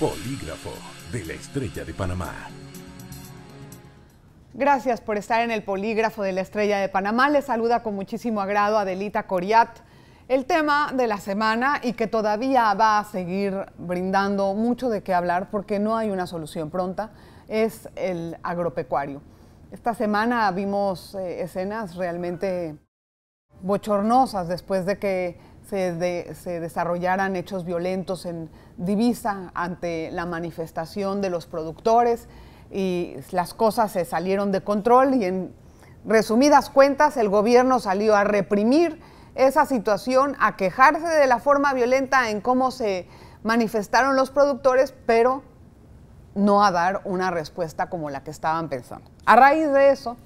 Polígrafo de la Estrella de Panamá. Gracias por estar en el Polígrafo de la Estrella de Panamá. Les saluda con muchísimo agrado Adelita Coriat. El tema de la semana y que todavía va a seguir brindando mucho de qué hablar porque no hay una solución pronta es el agropecuario. Esta semana vimos eh, escenas realmente bochornosas después de que se, desarrollaran hechos violentos en Divisa ante la manifestación de los productores y las cosas se salieron de control y en resumidas cuentas el gobierno salió a reprimir esa situación, a quejarse de la forma violenta en cómo se manifestaron los productores, pero no a dar una respuesta como la que estaban pensando. A raíz de eso,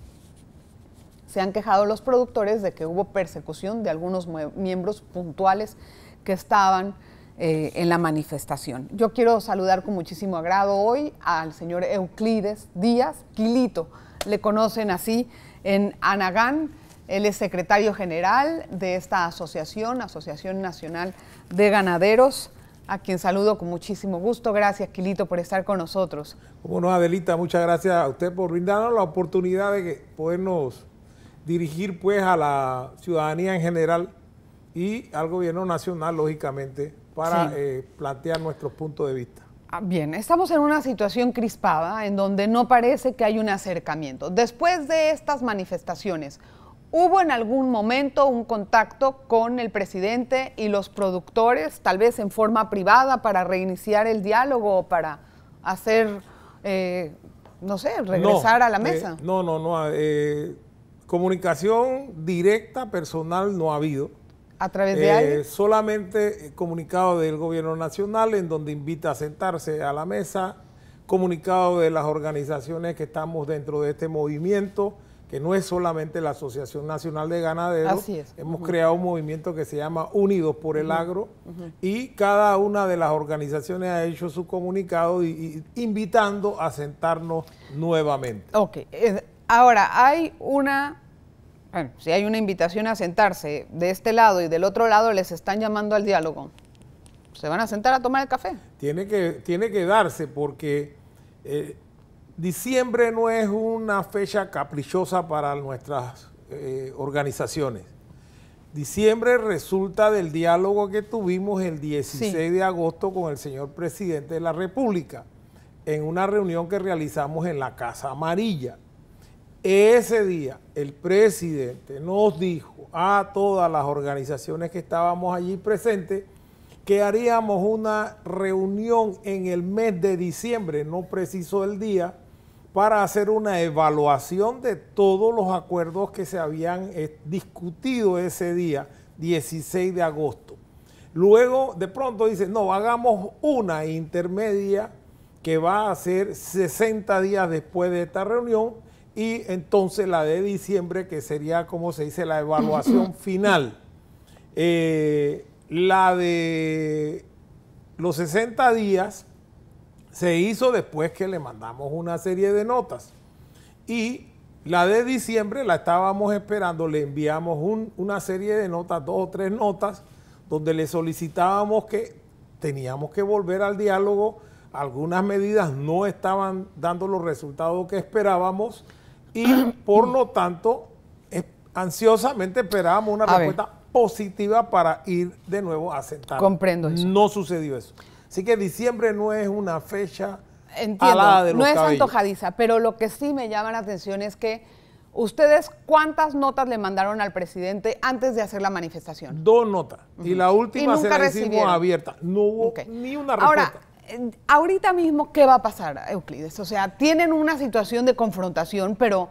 se han quejado los productores de que hubo persecución de algunos miembros puntuales que estaban eh, en la manifestación. Yo quiero saludar con muchísimo agrado hoy al señor Euclides Díaz Quilito, le conocen así en Anagán. Él es secretario general de esta asociación, Asociación Nacional de Ganaderos, a quien saludo con muchísimo gusto. Gracias, Quilito, por estar con nosotros. Bueno, Adelita, muchas gracias a usted por brindarnos la oportunidad de podernos dirigir pues a la ciudadanía en general y al gobierno nacional, lógicamente, para eh, plantear nuestros puntos de vista. Ah, bien, estamos en una situación crispada en donde no parece que hay un acercamiento. Después de estas manifestaciones, ¿hubo en algún momento un contacto con el presidente y los productores, tal vez en forma privada, para reiniciar el diálogo o para hacer, eh, no sé, regresar a la eh, mesa? no, no, no. Comunicación directa, personal, no ha habido. ¿A través de eh, Solamente eh, comunicado del gobierno nacional en donde invita a sentarse a la mesa, comunicado de las organizaciones que estamos dentro de este movimiento, que no es solamente la Asociación Nacional de Ganaderos. Así es. Hemos creado un movimiento que se llama Unidos por el Agro y cada una de las organizaciones ha hecho su comunicado invitando a sentarnos nuevamente. Ok. Eh, Ahora, hay una, si hay una invitación a sentarse de este lado y del otro lado les están llamando al diálogo, ¿se van a sentar a tomar el café? Tiene que, tiene que darse porque eh, diciembre no es una fecha caprichosa para nuestras eh, organizaciones. Diciembre resulta del diálogo que tuvimos el 16 de agosto con el señor presidente de la República en una reunión que realizamos en la Casa Amarilla. Ese día el presidente nos dijo a todas las organizaciones que estábamos allí presentes que haríamos una reunión en el mes de diciembre, no preciso el día, para hacer una evaluación de todos los acuerdos que se habían eh, discutido ese día, 16 de agosto. Luego, de pronto dice, no, hagamos una intermedia que va a ser 60 días después de esta reunión y entonces la de diciembre, que sería, como se dice, la evaluación final. Eh, la de los 60 días se hizo después que le mandamos una serie de notas. Y la de diciembre la estábamos esperando, le enviamos una serie de notas, dos o tres notas, donde le solicitábamos que teníamos que volver al diálogo, algunas medidas no estaban dando los resultados que esperábamos y por lo tanto eh, ansiosamente esperábamos una respuesta positiva para ir de nuevo a sentar. Comprendo eso. No sucedió eso. Así que diciembre no es una fecha Entiendo, de no es antojadiza, pero lo que sí me llama la atención es que ustedes cuántas notas le mandaron al presidente antes de hacer la manifestación. Dos notas. Y la última se la abierta. No hubo ni una respuesta ahorita mismo, ¿qué va a pasar, Euclides? O sea, tienen una situación de confrontación, pero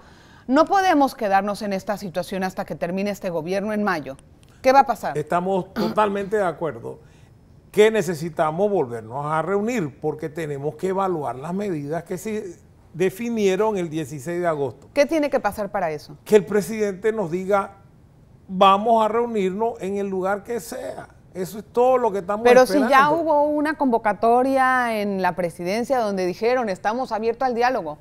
no podemos quedarnos en esta situación hasta que termine este gobierno en mayo. ¿Qué va a pasar? Estamos totalmente de acuerdo que necesitamos volvernos a reunir porque tenemos que evaluar las medidas que se definieron el 16 de agosto. ¿Qué tiene que pasar para eso? Que el presidente nos diga, vamos a reunirnos en el lugar que sea eso es todo lo que estamos Pero si ya hubo una convocatoria en la presidencia donde dijeron estamos abiertos al diálogo.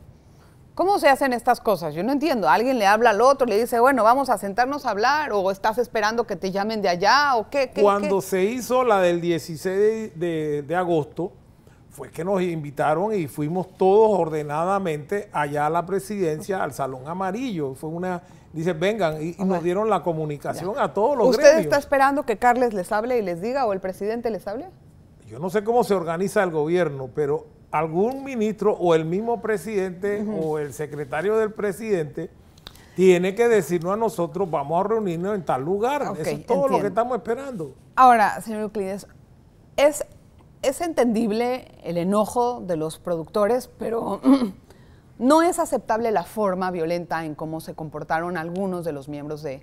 ¿Cómo se hacen estas cosas? Yo no entiendo. Alguien le habla al otro, le dice, bueno, vamos a sentarnos a hablar, o estás esperando que te llamen de allá, o qué. Cuando se hizo la del 16 de, de, agosto, fue que nos invitaron y fuimos todos ordenadamente allá a la presidencia, al Salón Amarillo. Fue una Dice, vengan, y, nos dieron la comunicación a todos los ¿Usted está esperando que Carles les hable y les diga o el presidente les hable? Yo no sé cómo se organiza el gobierno, pero algún ministro o el mismo presidente o el secretario del presidente tiene que decirnos a nosotros, vamos a reunirnos en tal lugar. Eso es todo lo que estamos esperando. Ahora, señor Euclides, es, es entendible el enojo de los productores, pero No es aceptable la forma violenta en cómo se comportaron algunos de los miembros de,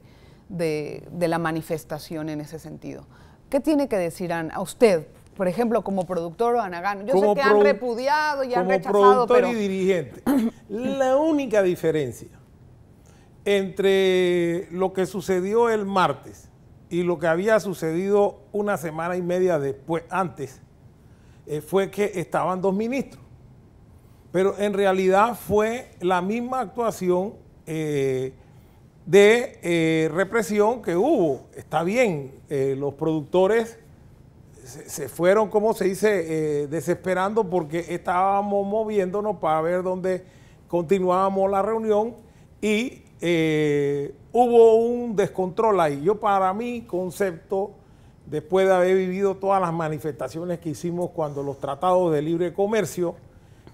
la manifestación en ese sentido. ¿Qué tiene que decir a usted, por ejemplo, como productor o Anagano? Yo sé que han repudiado y han rechazado, productor y dirigente. la única diferencia entre lo que sucedió el martes y lo que había sucedido una semana y media después, antes, eh, fue que estaban dos ministros pero en realidad fue la misma actuación eh, de eh, represión que hubo. Está bien, eh, los productores se, se, fueron, como se dice, desesperando porque estábamos moviéndonos para ver dónde continuábamos la reunión y hubo un descontrol ahí. Yo para mi concepto, después de haber vivido todas las manifestaciones que hicimos cuando los tratados de libre comercio,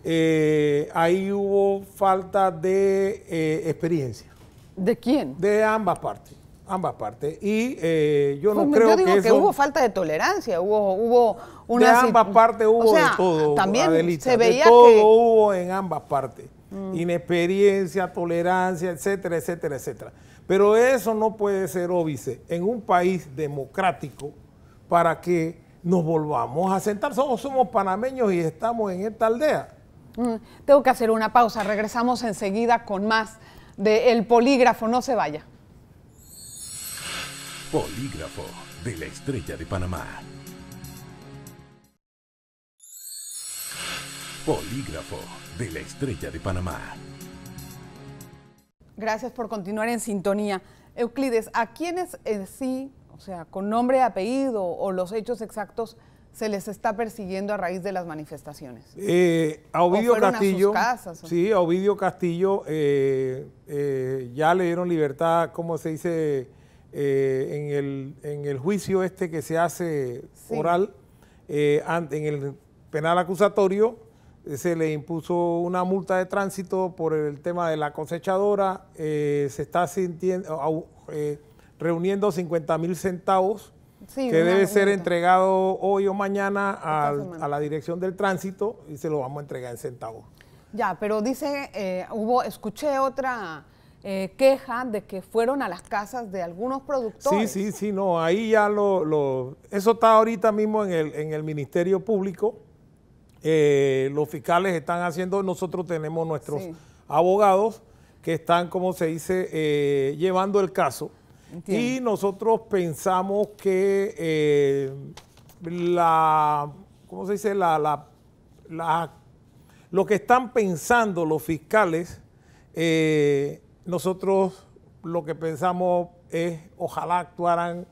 eh, ahí hubo falta de eh, experiencia. ¿De quién? De ambas partes, ambas partes. Y eh, yo no pues, creo yo digo que, hubo falta de tolerancia, hubo, hubo una... De ambas partes hubo de todo, también se veía de todo hubo en ambas partes. Mm. Inexperiencia, tolerancia, etcétera, etcétera, etcétera. Pero eso no puede ser óbice en un país democrático para que nos volvamos a sentar. Somos, somos panameños y estamos en esta aldea Mm, tengo que hacer una pausa. Regresamos enseguida con más de El Polígrafo. No se vaya. Polígrafo de la Estrella de Panamá. Polígrafo de la Estrella de Panamá. Gracias por continuar en sintonía. Euclides, ¿a quiénes en sí, o sea, con nombre, apellido o los hechos exactos, se les está persiguiendo a raíz de las manifestaciones? a Ovidio Castillo. Sí, Ovidio Castillo ya le dieron libertad, como se dice? Eh, en el, en, el, juicio este que se hace oral, eh, en el penal acusatorio, eh, se le impuso una multa de tránsito por el tema de la cosechadora, se está sintiendo, reuniendo 50 mil centavos que debe ser entregado hoy o mañana a la dirección del tránsito y se lo vamos a entregar en centavos. Ya, pero dice, eh, hubo, escuché otra eh, queja de que fueron a las casas de algunos productores. Sí, sí, sí, no, ahí ya lo, eso está ahorita mismo en el, Ministerio Público. Eh, los fiscales están haciendo, nosotros tenemos nuestros abogados que están, como se dice, llevando el caso y nosotros pensamos que eh, la, ¿cómo se dice? lo que están pensando los fiscales, eh, nosotros lo que pensamos es ojalá actuaran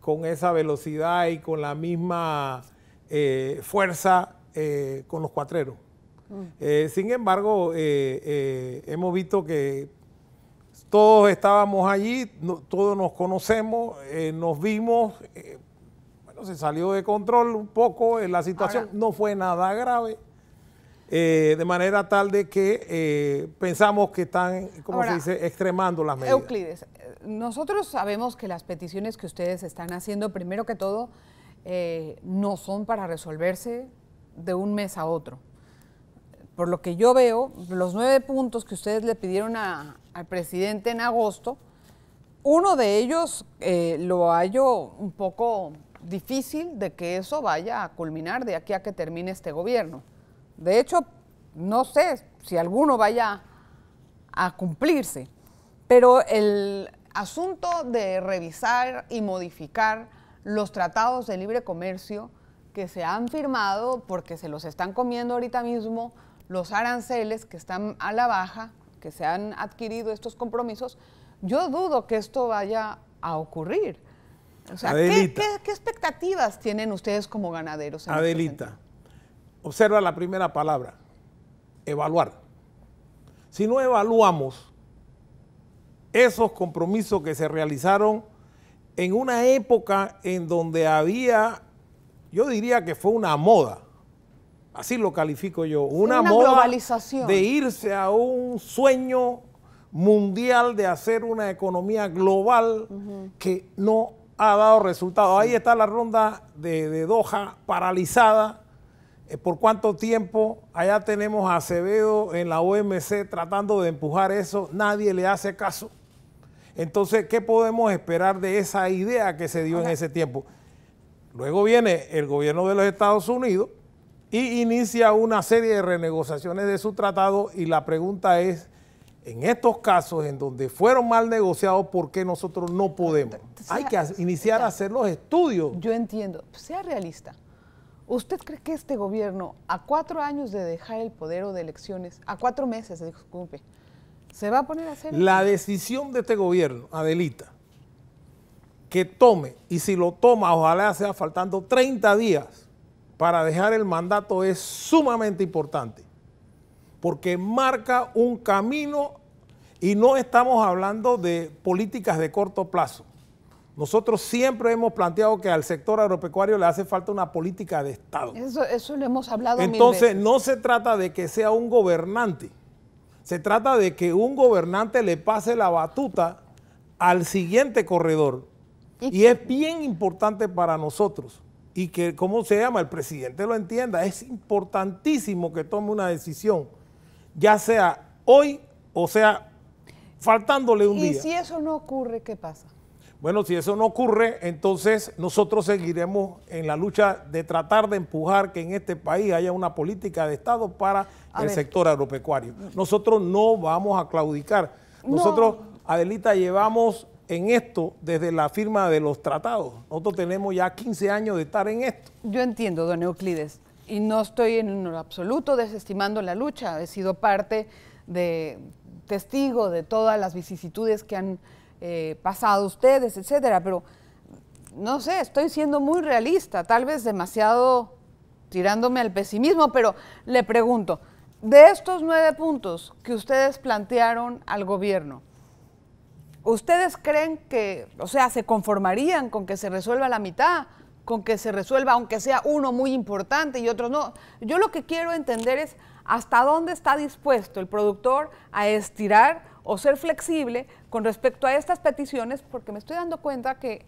con esa velocidad y con la misma eh, fuerza con los cuatreros. Mm. sin embargo, hemos visto que todos estábamos allí, todos nos conocemos, eh, nos vimos. Eh, bueno, se salió de control un poco eh, la situación, no fue nada grave. de manera tal de que pensamos que están, como se dice, extremando las medidas. Euclides, nosotros sabemos que las peticiones que ustedes están haciendo, primero que todo, no son para resolverse de un mes a otro. Por lo que yo veo, los nueve puntos que ustedes le pidieron a, al presidente en agosto. Uno de ellos eh, lo hallo un poco difícil de que eso vaya a culminar de aquí a que termine este gobierno. De hecho, no sé si alguno vaya a cumplirse, pero el asunto de revisar y modificar los tratados de libre comercio que se han firmado porque se los están comiendo ahorita mismo los aranceles que están a la baja que se han adquirido estos compromisos, yo dudo que esto vaya a ocurrir. ¿qué, expectativas tienen ustedes como ganaderos? Este Adelita, observa la primera palabra, evaluar. Si no evaluamos esos compromisos que se realizaron en una época en donde había, yo diría que fue una moda, así lo califico yo, una, moda de irse a un sueño mundial de hacer una economía global que no ha dado resultado. Ahí está la ronda de, Doha paralizada. Eh, ¿Por cuánto tiempo? Allá tenemos a Acevedo en la OMC tratando de empujar eso. Nadie le hace caso. Entonces, ¿qué podemos esperar de esa idea que se dio en ese tiempo? Luego viene el gobierno de los Estados Unidos y inicia una serie de renegociaciones de su tratado y la pregunta es, en estos casos en donde fueron mal negociados, ¿por qué nosotros no podemos? Ah, Hay que iniciar a hacer los estudios. Yo entiendo, pues, sea realista. ¿Usted cree que este gobierno, a cuatro años de dejar el poder o de elecciones, a cuatro meses, disculpe, se va a poner a hacer? La decisión de este gobierno, Adelita, que tome, y si lo toma, ojalá sea faltando 30 días para dejar el mandato es sumamente importante, porque marca un camino y no estamos hablando de políticas de corto plazo. Nosotros siempre hemos planteado que al sector agropecuario le hace falta una política de Estado. Eso, eso lo hemos hablado. Entonces, no se trata de que sea un gobernante, se trata de que un gobernante le pase la batuta al siguiente corredor. y es bien importante para nosotros y que, ¿cómo se llama?, el presidente lo entienda. Es importantísimo que tome una decisión, ya sea hoy o sea faltándole un día. ¿Y si eso no ocurre, qué pasa? Bueno, si eso no ocurre, entonces nosotros seguiremos en la lucha de tratar de empujar que en este país haya una política de Estado para el sector agropecuario. Nosotros no vamos a claudicar. Nosotros, Adelita, llevamos en esto desde la firma de los tratados. Nosotros tenemos ya 15 años de estar en esto. Yo entiendo, don Euclides, y no estoy en lo absoluto desestimando la lucha. He sido parte de testigo de todas las vicisitudes que han eh, pasado ustedes, etcétera, pero no sé, estoy siendo muy realista, tal vez demasiado tirándome al pesimismo, pero le pregunto, de estos nueve puntos que ustedes plantearon al gobierno, ¿Ustedes creen que, o sea, se conformarían con que se resuelva la mitad? con que se resuelva, aunque sea uno muy importante y otro no. Yo lo que quiero entender es hasta dónde está dispuesto el productor a estirar o ser flexible con respecto a estas peticiones, porque me estoy dando cuenta que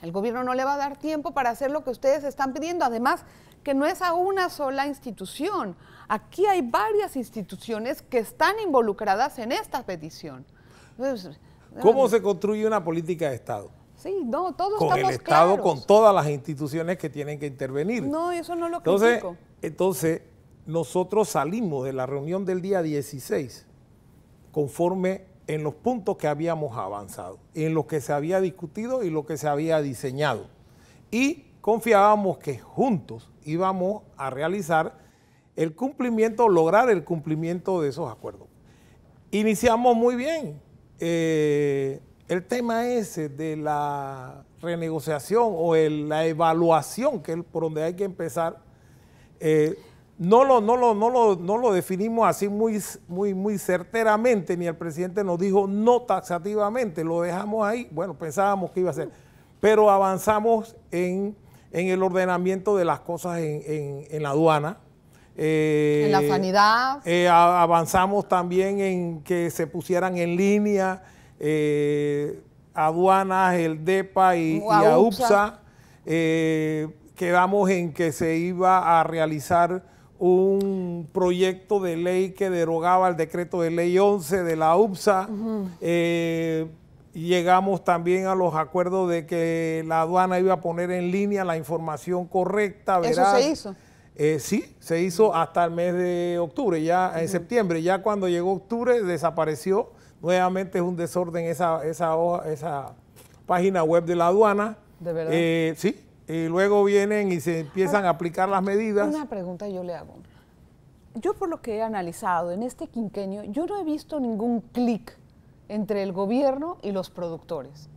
el gobierno no le va a dar tiempo para hacer lo que ustedes están pidiendo. Además, que no es a una sola institución. Aquí hay varias instituciones que están involucradas en esta petición. ¿Cómo se construye una política de Estado? Sí, no, todos con el Estado, con todas las instituciones que tienen que intervenir. No, eso no lo entonces, Entonces, nosotros salimos de la reunión del día 16 conforme en los puntos que habíamos avanzado, en lo que se había discutido y lo que se había diseñado. Y confiábamos que juntos íbamos a realizar el cumplimiento, lograr el cumplimiento de esos acuerdos. Iniciamos muy bien, eh, el tema ese de la renegociación o la evaluación, que es por donde hay que empezar, eh, no, lo, no, no, no lo definimos así muy, muy, muy certeramente, ni el presidente nos dijo no taxativamente, lo dejamos ahí, bueno, pensábamos que iba a ser, pero avanzamos en, el ordenamiento de las cosas en la aduana, en la eh, sanidad. Eh, avanzamos también en que se pusieran en línea eh, aduanas, el DEPA y, la UPSA quedamos en que se iba a realizar un proyecto de ley que derogaba el decreto de ley 11 de la UPSA. llegamos también a los acuerdos de que la aduana iba a poner en línea la información correcta. ¿verdad? Eso se hizo. Eh, sí, se hizo hasta el mes de octubre, ya en septiembre, ya cuando llegó octubre desapareció, nuevamente es un desorden esa, esa, esa página web de la aduana. ¿De verdad? Eh, sí, y luego vienen y se empiezan a aplicar las medidas. Una pregunta yo le hago. Yo por lo que he analizado en este quinquenio, yo no he visto ningún clic entre el gobierno y los productores.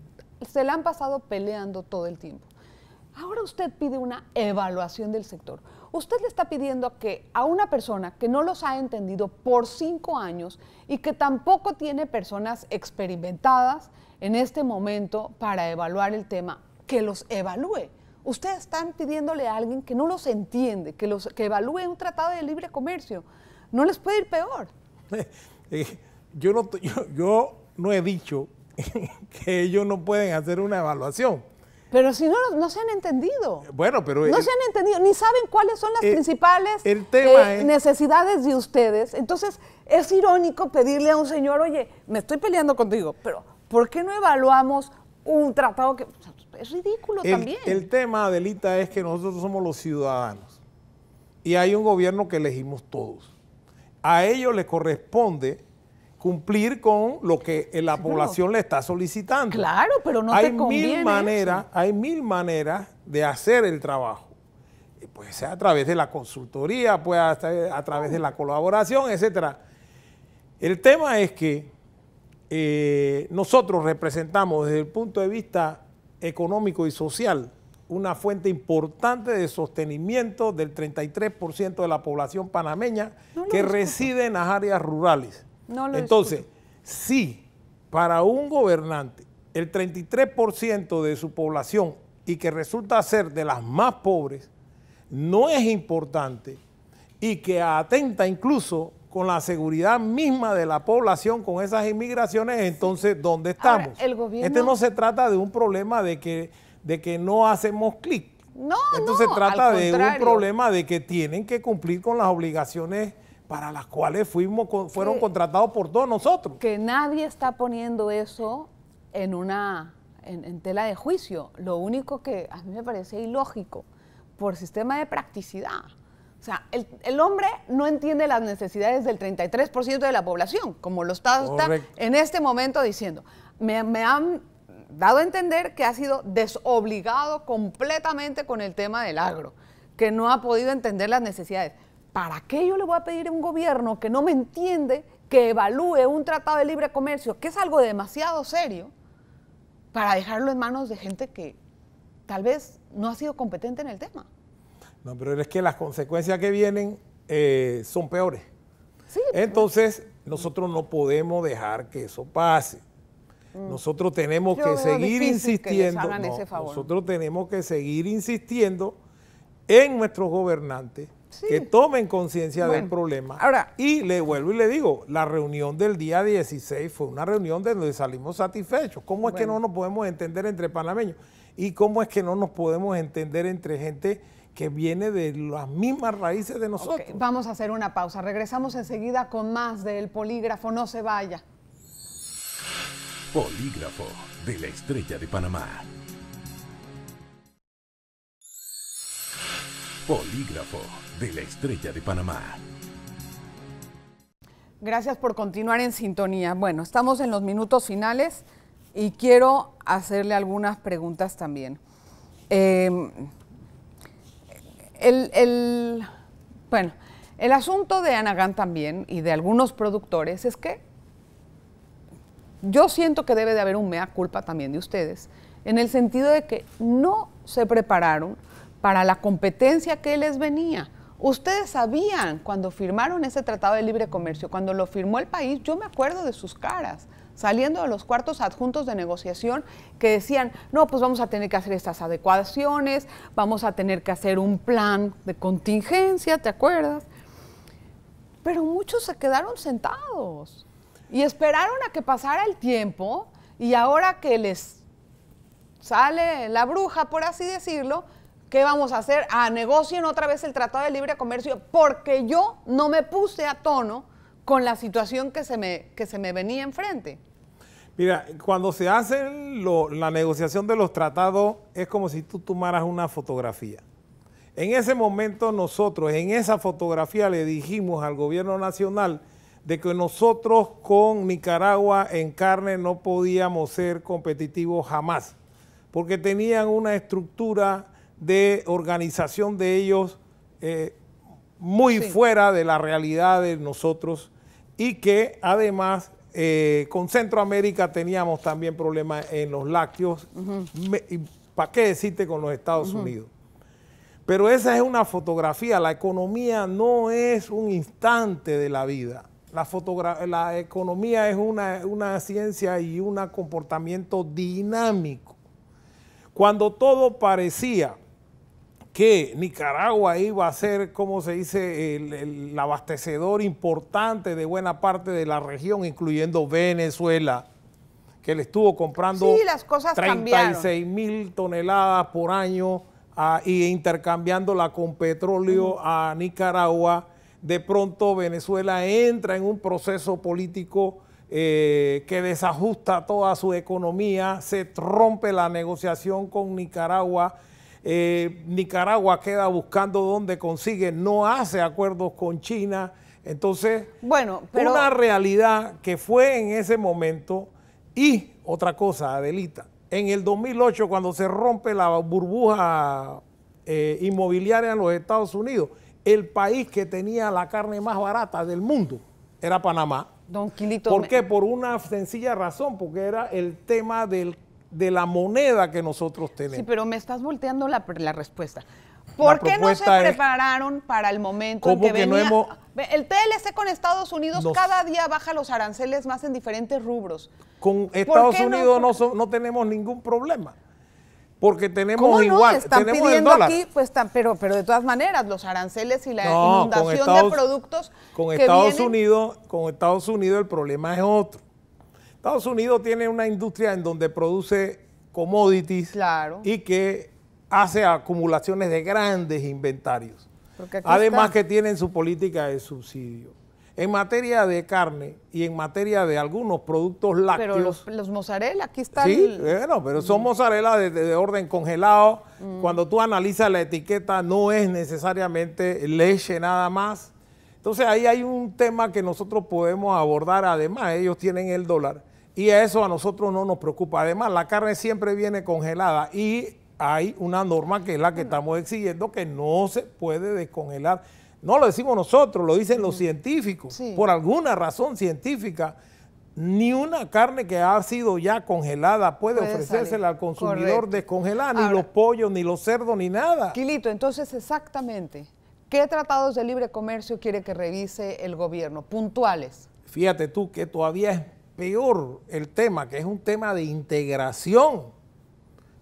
Se la han pasado peleando todo el tiempo. Ahora usted pide una evaluación del sector. Usted le está pidiendo a que a una persona que no los ha entendido por cinco años y que tampoco tiene personas experimentadas en este momento para evaluar el tema, que los evalúe. Ustedes están pidiéndole a alguien que no los entiende, que, los, evalúe un tratado de libre comercio. No les puede ir peor. Eh, yo, yo no he dicho que ellos no pueden hacer una evaluación pero si no, no se han entendido. Eh, bueno, pero... No se han entendido, ni saben cuáles son las eh, principales eh, necesidades de ustedes. Entonces, es irónico pedirle a un señor, oye, me estoy peleando contigo, pero ¿por qué no evaluamos un tratado que... es ridículo también. El tema, Adelita, es que nosotros somos los ciudadanos y hay un gobierno que elegimos todos. A ellos les corresponde cumplir con lo que la población le está solicitando. Claro, pero no hay te conviene mil maneras, Hay mil maneras de hacer el trabajo. Puede ser a través de la consultoría, puede ser a través de la colaboración, etcétera. El tema es que eh, nosotros representamos desde el punto de vista económico y social una fuente importante de sostenimiento del 33% de la población panameña que reside en las áreas rurales. Entonces, si para un gobernante el 33% de su población y que resulta ser de las más pobres, no es importante y que atenta incluso con la seguridad misma de la población con esas inmigraciones, entonces, ¿dónde estamos? Este no se trata de un problema de que, de que no hacemos clic. No, Esto no, se trata de un problema de que tienen que cumplir con las obligaciones para las cuales fuimos, fueron contratados por todos nosotros. Que nadie está poniendo eso en una en, tela de juicio. Lo único que a mí me parece ilógico, por sistema de practicidad. O sea, el, el hombre no entiende las necesidades del 33% de la población, como lo está, en este momento diciendo. Me, me, han dado a entender que ha sido desobligado completamente con el tema del agro, que no ha podido entender las necesidades. ¿para qué yo le voy a pedir a un gobierno que no me entiende que evalúe un tratado de libre comercio, que es algo demasiado serio, para dejarlo en manos de gente que tal vez no ha sido competente en el tema? No, pero es que las consecuencias que vienen eh, son peores. Pues. Entonces, nosotros no podemos dejar que eso pase. Mm. Nosotros tenemos que seguir insistiendo. nosotros tenemos que seguir insistiendo en nuestros gobernantes que tomen conciencia del problema. Ahora, y le vuelvo y le digo, la reunión del día 16 fue una reunión de donde salimos satisfechos. ¿Cómo es que no nos podemos entender entre panameños? ¿Y cómo es que no nos podemos entender entre gente que viene de las mismas raíces de nosotros? vamos a hacer una pausa. Regresamos enseguida con más del polígrafo. No se vaya. Polígrafo de la estrella de Panamá. Polígrafo de la Estrella de Panamá. Gracias por continuar en sintonía. Bueno, estamos en los minutos finales y quiero hacerle algunas preguntas también. Em, el, bueno, el asunto de Anagán también y de algunos productores es que yo siento que debe de haber un mea culpa también de ustedes, en el sentido de que no se prepararon para la competencia que les venía. Ustedes sabían cuando firmaron ese tratado de libre comercio, cuando lo firmó el país, yo me acuerdo de sus caras saliendo de los cuartos adjuntos de negociación que decían, no, pues vamos a tener que hacer estas adecuaciones, vamos a tener que hacer un plan de contingencia, ¿te acuerdas? Pero muchos se quedaron sentados y esperaron a que pasara el tiempo y ahora que les sale la bruja, por así decirlo, ¿Qué vamos a hacer? a ah, negocien otra vez el Tratado de Libre Comercio porque yo no me puse a tono con la situación que se me, que se me venía enfrente. Mira, cuando se hace la negociación de los tratados es como si tú tomaras una fotografía. En ese momento nosotros, en esa fotografía le dijimos al gobierno nacional de que nosotros con Nicaragua en carne no podíamos ser competitivos jamás, porque tenían una estructura de organización de ellos eh, muy fuera de la realidad de nosotros y que además eh, con Centroamérica teníamos también problemas en los lácteos, ¿para qué decirte con los Estados Unidos? Pero esa es una fotografía, la economía no es un instante de la vida. La, la economía es una, una ciencia y un comportamiento dinámico. Cuando todo parecía que Nicaragua iba a ser, como se dice, el, abastecedor importante de buena parte de la región, incluyendo Venezuela, que le estuvo comprando 36 mil toneladas por año e ah, intercambiándola con petróleo a Nicaragua. De pronto Venezuela entra en un proceso político eh, que desajusta toda su economía, se rompe la negociación con Nicaragua eh, Nicaragua queda buscando dónde consigue, no hace acuerdos con China. Entonces, bueno, una realidad que fue en ese momento y otra cosa, Adelita, en el 2008 cuando se rompe la burbuja eh, inmobiliaria en los Estados Unidos, el país que tenía la carne más barata del mundo era Panamá. Don Quilito. ¿Por qué? Por una sencilla razón, porque era el tema del de la moneda que nosotros tenemos. Sí, pero me estás volteando la, la respuesta. ¿Por qué no se prepararon para el momento en que, venimos? el TLC con Estados Unidos cada día baja los aranceles más en diferentes rubros. Con Estados Unidos no, tenemos ningún problema. Porque tenemos igual, están pidiendo Aquí, pues, pero, pero de todas maneras, los aranceles y la inundación de productos. Con Estados Unidos, con Estados Unidos el problema es otro. Estados Unidos tiene una industria en donde produce commodities y que hace acumulaciones de grandes inventarios. Además que tienen su política de subsidio. En materia de carne y en materia de algunos productos lácteos. Pero los, mozzarella, aquí está Sí, bueno, pero son mm. mozzarella de, orden congelado. Mm. Cuando tú analizas la etiqueta, no es necesariamente leche nada más. Entonces ahí hay un tema que nosotros podemos abordar. Además, ellos tienen el dólar y eso a nosotros no nos preocupa. Además, la carne siempre viene congelada y hay una norma que es la que estamos exigiendo que no se puede descongelar. No lo decimos nosotros, lo dicen los científicos. Por alguna razón científica, ni una carne que ha sido ya congelada puede, ofrecérsela al consumidor descongelada, ni los pollos, ni los cerdos, ni nada. Quilito, entonces exactamente, ¿qué tratados de libre comercio quiere que revise el gobierno? Puntuales. Fíjate tú que todavía es peor el tema, que es un tema de integración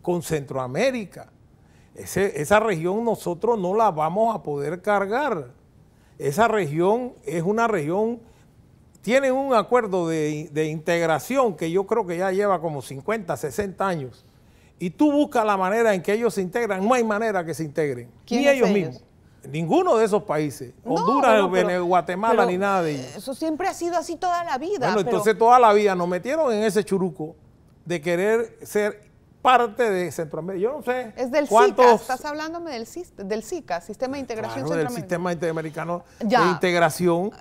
con Centroamérica. esa región nosotros no la vamos a poder cargar. Esa región es una región, tiene un acuerdo de, integración que yo creo que ya lleva como 50, 60 años. Y tú buscas la manera en que ellos se integran, no hay manera que se integren, ni ellos mismos. Ninguno de esos países, Honduras, Guatemala, ni nada Eso siempre ha sido así toda la vida. Bueno, entonces toda la vida nos metieron en ese churuco de querer ser parte de Centroamérica. Yo no sé. Es del cuántos... SICA, estás hablándome del, del SICA, Sistema de Integración claro, del Sistema Interamericano de Integración.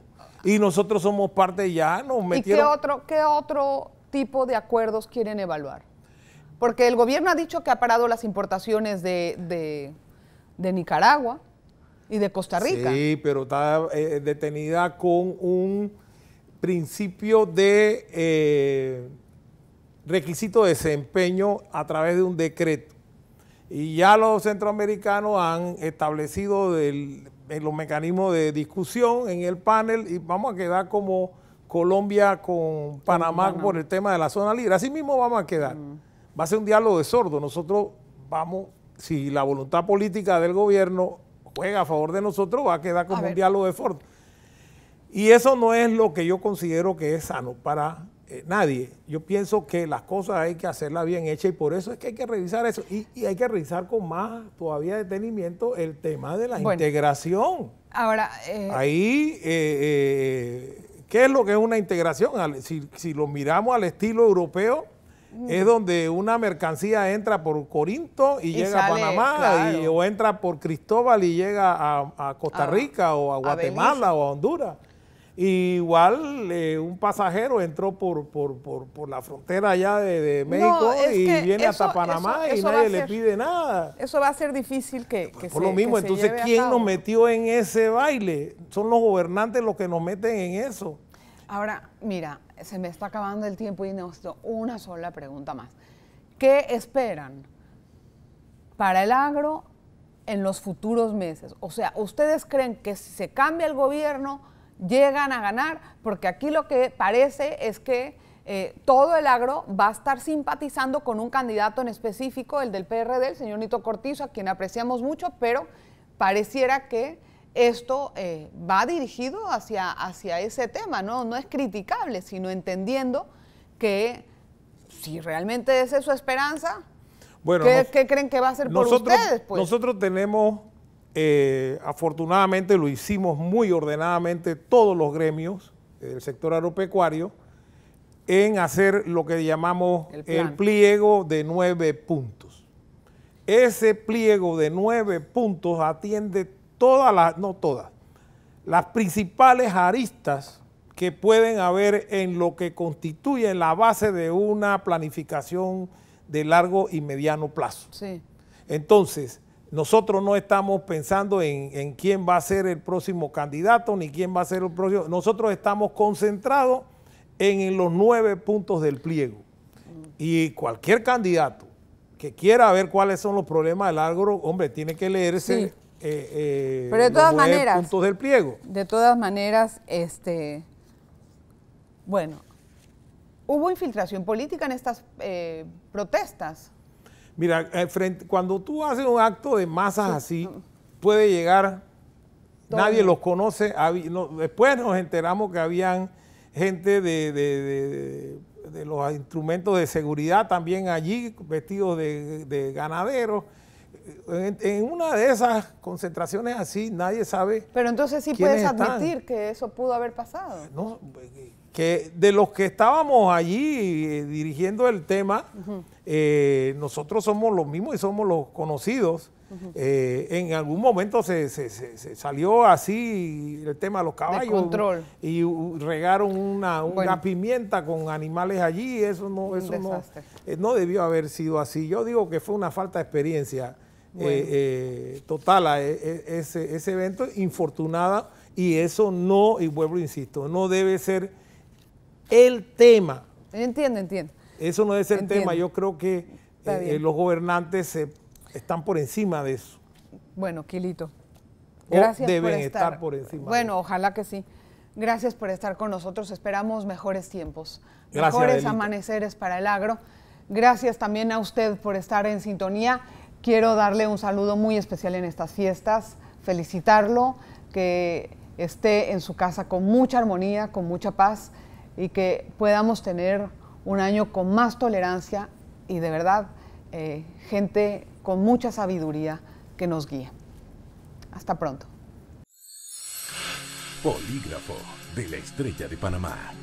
Y nosotros somos parte ya, nos metieron. ¿Y qué otro, qué otro tipo de acuerdos quieren evaluar? Porque el gobierno ha dicho que ha parado las importaciones de Nicaragua. Y de Costa Rica. Sí, pero está eh, detenida con un principio de eh, requisito de desempeño a través de un decreto. Y ya los centroamericanos han establecido eh, los mecanismos de discusión en el panel y vamos a quedar como Colombia con Panamá, por el tema de la zona libre. Así mismo vamos a quedar. Mm. Va a ser un diálogo de sordo. Nosotros vamos, si la voluntad política del gobierno juega a favor de nosotros, va a quedar como un diálogo de Ford. Y eso no es lo que yo considero que es sano para eh, nadie. Yo pienso que las cosas hay que hacerlas bien hechas y por eso es que hay que revisar eso. Y, hay que revisar con más todavía detenimiento el tema de la integración. Ahora. Eh, Ahí, eh, ¿qué es lo que es una integración? Si, si lo miramos al estilo europeo, es donde una mercancía entra por Corinto y, llega a Panamá, o entra por Cristóbal y llega a, Costa Rica o a Guatemala o a Honduras. igual eh, un pasajero entró por, la frontera allá de, México y viene hasta Panamá y nadie le pide nada. Eso va a ser difícil que, que Por lo mismo, entonces, ¿quién nos metió en ese baile? Son los gobernantes los que nos meten en eso. Ahora, mira, se me está acabando el tiempo y necesito una sola pregunta más. ¿Qué esperan para el agro en los futuros meses? O sea, ¿ustedes creen que si se cambia el gobierno llegan a ganar? Porque aquí lo que parece es que eh, todo el agro va a estar simpatizando con un candidato en específico, el del PRD, el señor Nito Cortizo, a quien apreciamos mucho, pero pareciera que esto eh, va dirigido hacia, hacia ese tema, ¿no? no es criticable, sino entendiendo que si realmente esa es su esperanza, bueno, ¿qué, creen que va a ser por ustedes? Pues? Nosotros tenemos, eh, afortunadamente lo hicimos muy ordenadamente todos los gremios del sector agropecuario en hacer lo que llamamos el, el pliego de nueve puntos. Ese pliego de nueve puntos atiende todas las, no todas, las principales aristas que pueden haber en lo que constituye la base de una planificación de largo y mediano plazo. Entonces, nosotros no estamos pensando en, quién va a ser el próximo candidato ni quién va a ser el próximo. Nosotros estamos concentrados en los nueve puntos del pliego. Y cualquier candidato que quiera ver cuáles son los problemas del agro, hombre, tiene que leerse eh, eh, Pero de todas maneras, puntos del pliego. De todas maneras, este, bueno, ¿hubo infiltración política en estas eh, protestas? Mira, cuando tú haces un acto de masas así, puede llegar, nadie los conoce, después nos enteramos que habían gente de, de, los instrumentos de seguridad también allí, vestidos de, ganaderos en, una de esas concentraciones así nadie sabe. Pero entonces sí puedes admitir que eso pudo haber pasado. No, que de los que estábamos allí eh, dirigiendo el tema, eh, nosotros somos los mismos y somos los conocidos. Eh, en algún momento se, se, se, salió así el tema de los caballos. Control. Y regaron una, pimienta con animales allí. Eso no, eso no, no, debió haber sido así. Yo digo que fue una falta de experiencia eh, eh, total a e, e, ese, evento, infortunada, y eso no, y vuelvo, insisto, no debe ser el tema. Entiendo, entiendo. Eso no debe ser el tema, yo creo que eh, los gobernantes están por encima de eso. Bueno, Quilito, gracias por estar. por encima. Bueno, ojalá que sí. Gracias por estar con nosotros, esperamos mejores tiempos, mejores amaneceres para el agro. Gracias también a usted por estar en sintonía quiero darle un saludo muy especial en estas fiestas, felicitarlo, que esté en su casa con mucha armonía, con mucha paz y que podamos tener un año con más tolerancia y de verdad eh, gente con mucha sabiduría que nos guíe. Hasta pronto. Polígrafo de la Estrella de Panamá.